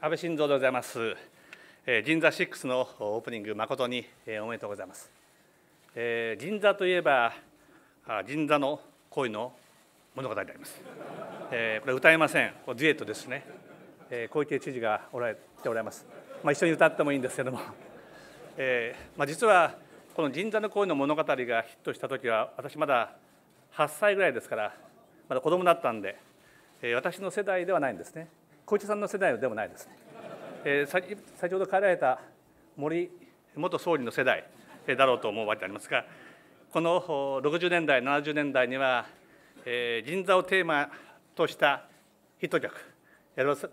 安倍晋三でございます。銀座6のオープニング、誠におめでとうございます。銀座といえば、銀座の恋の物語であります。これ歌えません、デュエットですね。小池知事がおられておられます。まあ、一緒に歌ってもいいんですけども、まあ、実はこの銀座の恋の物語がヒットした時は、私まだ8歳ぐらいですから、まだ子供だったんで、私の世代ではないんですね。小池さんの世代でもないですえー、先ほど帰られた森元総理の世代だろうと思うわけでありますがこの60年代70年代には、えー、座をテーマとしたヒット曲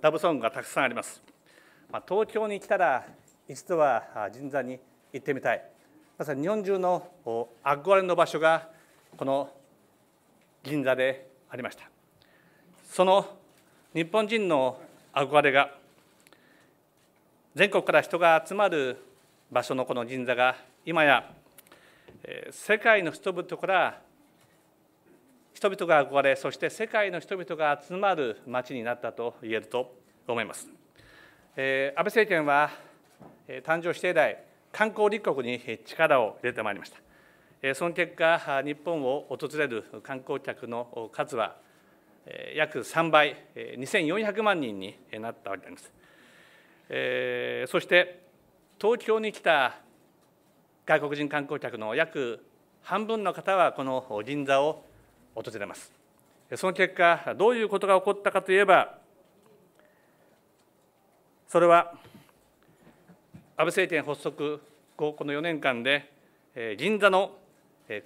ラブソングがたくさんあります、まあ、東京に来たら一度は銀座に行ってみたいまさに日本中の憧れの場所がこの銀座でありましたその日本人の憧れが全国から人が集まる場所のこの神社が今や世界の人々から人々が憧れそして世界の人々が集まる町になったと言えると思います、えー、安倍政権は誕生して以来観光立国に力を入れてまいりましたその結果日本を訪れる観光客の数は約3倍、2400万人になったわけなんです。えー、そして東京に来た外国人観光客の約半分の方はこの銀座を訪れます。その結果どういうことが起こったかといえばそれは安倍政権発足後この4年間で銀座の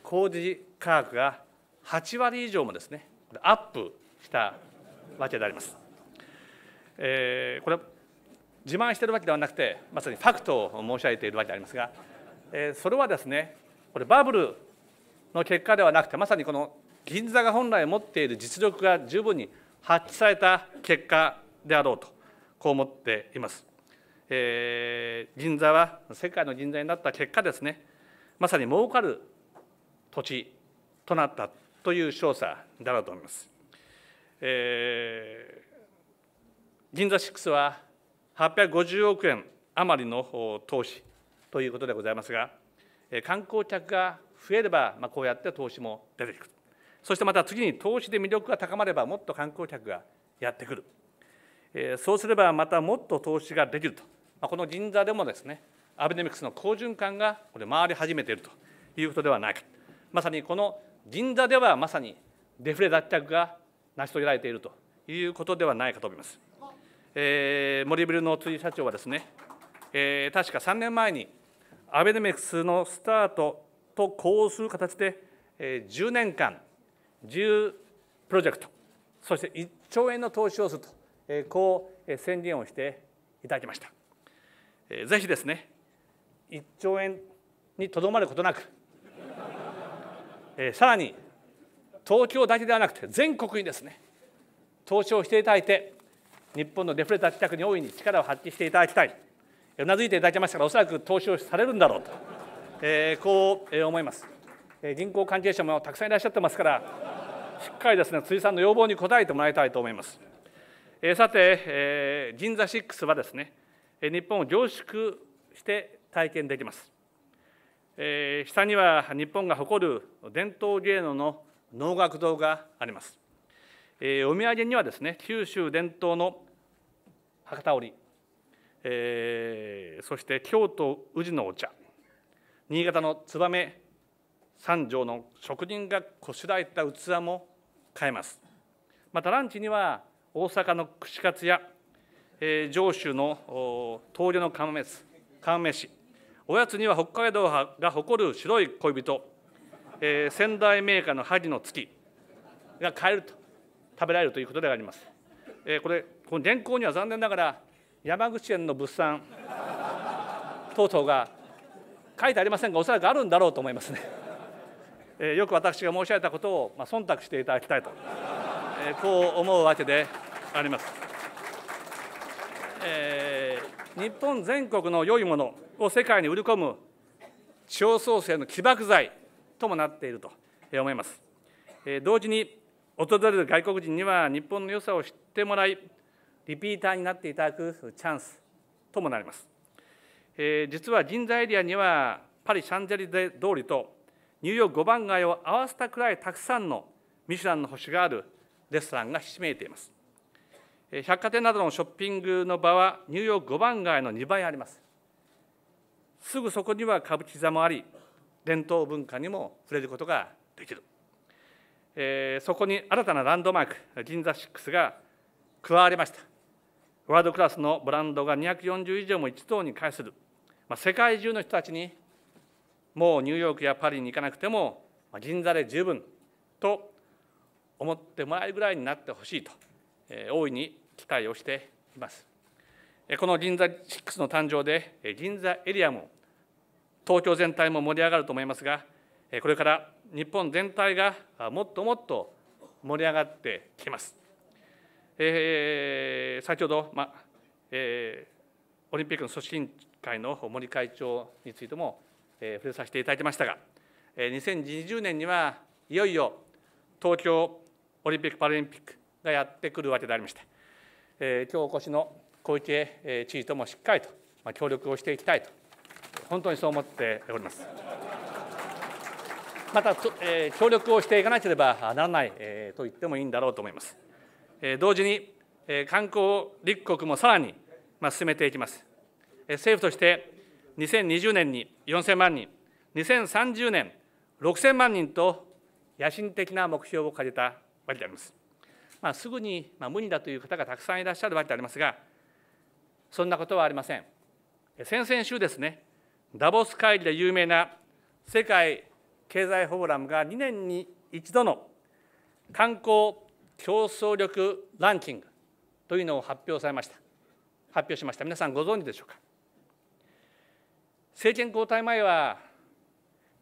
工事価格が8割以上もですねアップしたわけであります。えー、これ自慢しているわけではなくてまさにファクトを申し上げているわけでありますが、えー、それはですねこれバブルの結果ではなくてまさにこの銀座が本来持っている実力が十分に発揮された結果であろうとこう思っています。えー、銀座は世界の銀座になった結果ですねまさに儲かる土地となったという調査だろうと思います。えー、銀座6は850億円余りの投資ということでございますが、観光客が増えれば、まあ、こうやって投資も出てくる、そしてまた次に投資で魅力が高まれば、もっと観光客がやってくる、えー、そうすればまたもっと投資ができると、まあ、この銀座でもですね、アベノミクスの好循環がこれ回り始めているということではないか、まさにこの銀座ではまさにデフレ脱却が成し遂げられているということではないかと思います。えー、森ビルの辻社長はですね、えー、確か3年前にアベノミクスのスタートと呼応する形で、えー、10年間10プロジェクトそして1兆円の投資をすると、えー、こう宣言をしていただきました、えー、ぜひですね1兆円にとどまることなく、えー、さらに東京だけではなくて全国にですね投資をしていただいて日本のデフレ脱却に大いに力を発揮していただきたいうなずいていただきましたからおそらく投資をされるんだろうと、えー、こう、え思います、え銀行関係者もたくさんいらっしゃってますからしっかりですね辻さんの要望に応えてもらいたいと思います、えー、さて、えー、銀座6はですね日本を凝縮して体験できます、えー、下には日本が誇る伝統芸能の能楽堂があります、えー、お土産にはですね九州伝統の博多織、えー、そして京都宇治のお茶新潟の燕三条の職人がこしらえた器も買えますまたランチには大阪の串カツや、えー、上州の東陵の釜飯釜飯おやつには北海道が誇る白い恋人えー、仙台メーカーの針の月が買えると食べられるということであります、えー、これこの原稿には残念ながら山口県の物産等々が書いてありませんがおそらくあるんだろうと思いますね、えー、よく私が申し上げたことを、まあ、忖度していただきたいと、えー、こう思うわけであります、えー、日本全国の良いものを世界に売り込む地方創生の起爆剤ともなっていると思います。同時に訪れる外国人には日本の良さを知ってもらいリピーターになっていただくチャンスともなります。実は人材エリアにはパリ・シャンゼリゼ通りとニューヨーク5番街を合わせたくらいたくさんのミシュランの星があるレストランがひしめいています。百貨店などのショッピングの場はニューヨーク5番街の2倍あります。すぐそこには歌舞伎座もあり、伝統文化にも触れることができる、えー、そこに新たなランドマーク銀座6が加わりましたワールドクラスのブランドが240以上も一堂に会する、まあ、世界中の人たちにもうニューヨークやパリに行かなくても、まあ、銀座で十分と思ってもらえるぐらいになってほしいと、えー、大いに期待をしていますこの銀座6の誕生で銀座エリアも東京全体も盛り上がると思いますが、これから日本全体がもっともっと盛り上がってきます。えー、先ほど、まえー、オリンピックの組織委員会の森会長についても、えー、触れさせていただきましたが、えー、2020年にはいよいよ東京オリンピック・パラリンピックがやってくるわけでありまして、えー、今日お越しの小池知事ともしっかりと協力をしていきたいと本当にそう思っております。また、え協力をしていかなければならない、えと言ってもいいんだろうと思います。え同時に、え観光立国もさらに、ま進めていきます。え政府として2020年に4000万人、2030年6000万人と野心的な目標を掲げたわけであります。まあ、すぐに、まあ、無理だという方がたくさんいらっしゃるわけでありますが、そんなことはありません。先々週ですね、ダボス会議で有名な世界経済フォーラムが2年に一度の観光競争力ランキングというのを発表されました発表しました皆さんご存知でしょうか政権交代前は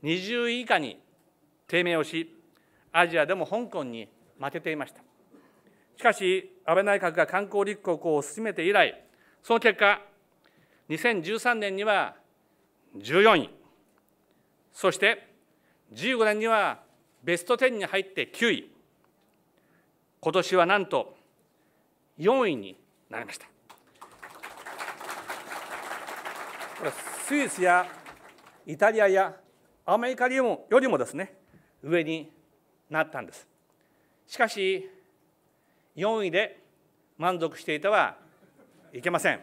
20位以下に低迷をしアジアでも香港に負けていましたしかし安倍内閣が観光立国を進めて以来その結果2013年には14位そして15年にはベスト10に入って9位今年はなんと4位になりましたこれスイスやイタリアやアメリカよりもですね上になったんですしかし4位で満足していてはいけません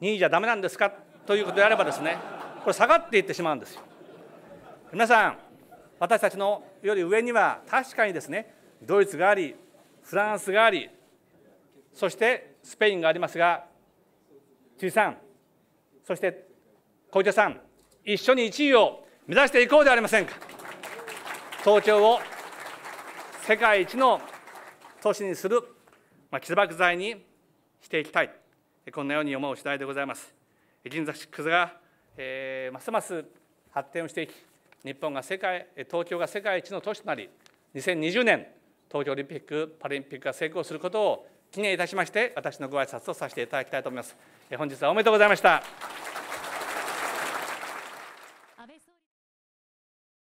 2位じゃダメなんですかということであればですねこれ下がっていってしまうんですよ皆さん私たちのより上には確かにですねドイツがありフランスがありそしてスペインがありますが中さんそして小池さん一緒に1位を目指していこうではありませんか東京を世界一の都市にする、ま起爆剤にしていきたいこんなように思う次第でございます。銀座シックスが、えー、ますます発展をしていき日本が世界東京が世界一の都市となり2020年東京オリンピック・パラリンピックが成功することを記念いたしまして私のご挨拶とさせていただきたいと思います。本日はおめでとうございました。